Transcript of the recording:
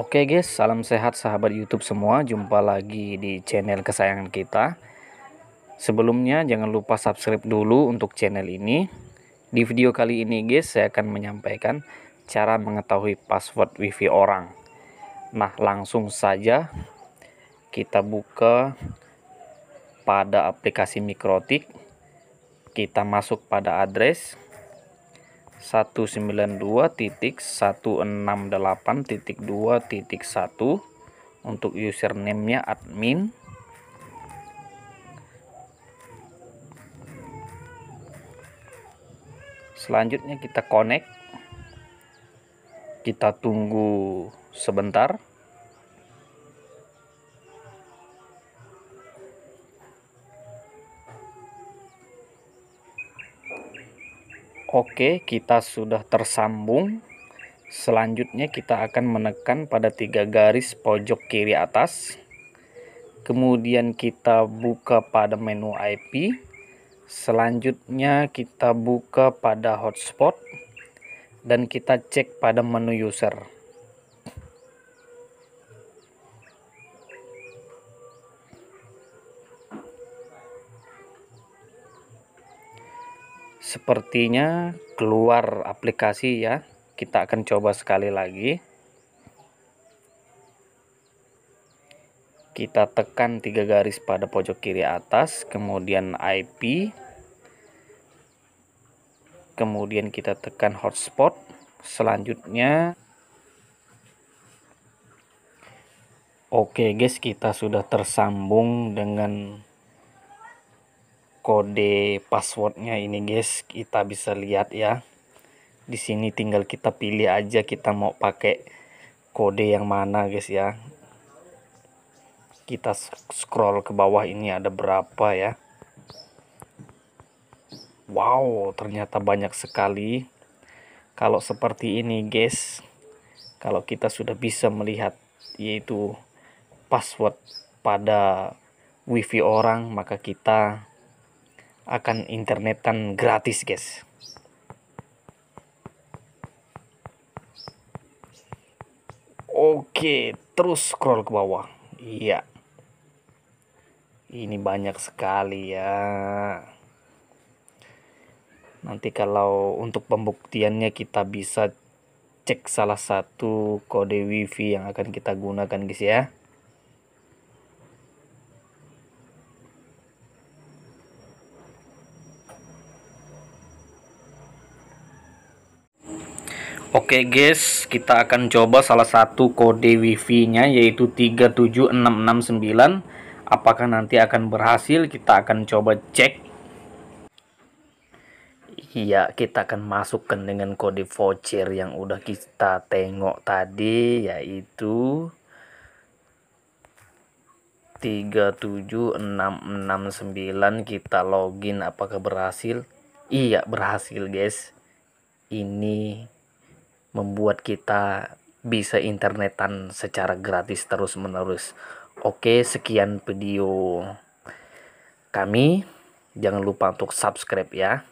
Oke guys, salam sehat sahabat YouTube semua. Jumpa lagi di channel kesayangan kita. Sebelumnya jangan lupa subscribe dulu untuk channel ini. Di video kali ini guys, saya akan menyampaikan cara mengetahui password WiFi orang. Nah, langsung saja kita buka pada aplikasi Mikrotik. Kita masuk pada address 192.168.2.1 untuk username-nya admin selanjutnya kita connect kita tunggu sebentar Oke, kita sudah tersambung. Selanjutnya kita akan menekan pada tiga garis pojok kiri atas. Kemudian kita buka pada menu IP. Selanjutnya kita buka pada hotspot dan kita cek pada menu user. sepertinya keluar aplikasi ya kita akan coba sekali lagi kita tekan tiga garis pada pojok kiri atas kemudian IP kemudian kita tekan hotspot selanjutnya oke guys kita sudah tersambung dengan kode passwordnya ini guys kita bisa lihat ya di sini tinggal kita pilih aja kita mau pakai kode yang mana guys ya kita scroll ke bawah ini ada berapa ya Wow ternyata banyak sekali kalau seperti ini guys kalau kita sudah bisa melihat yaitu password pada wifi orang maka kita akan internetan gratis guys Oke, terus scroll ke bawah. Iya. Ini banyak sekali ya. Nanti kalau untuk pembuktiannya kita bisa cek salah satu kode wifi yang akan kita gunakan guys ya. Oke guys, kita akan coba salah satu kode wifi-nya yaitu 37669. Apakah nanti akan berhasil? Kita akan coba cek. Iya, kita akan masukkan dengan kode voucher yang udah kita tengok tadi yaitu 37669 kita login apakah berhasil? Iya, berhasil guys. Ini membuat kita bisa internetan secara gratis terus-menerus. Oke, sekian video kami. Jangan lupa untuk subscribe ya.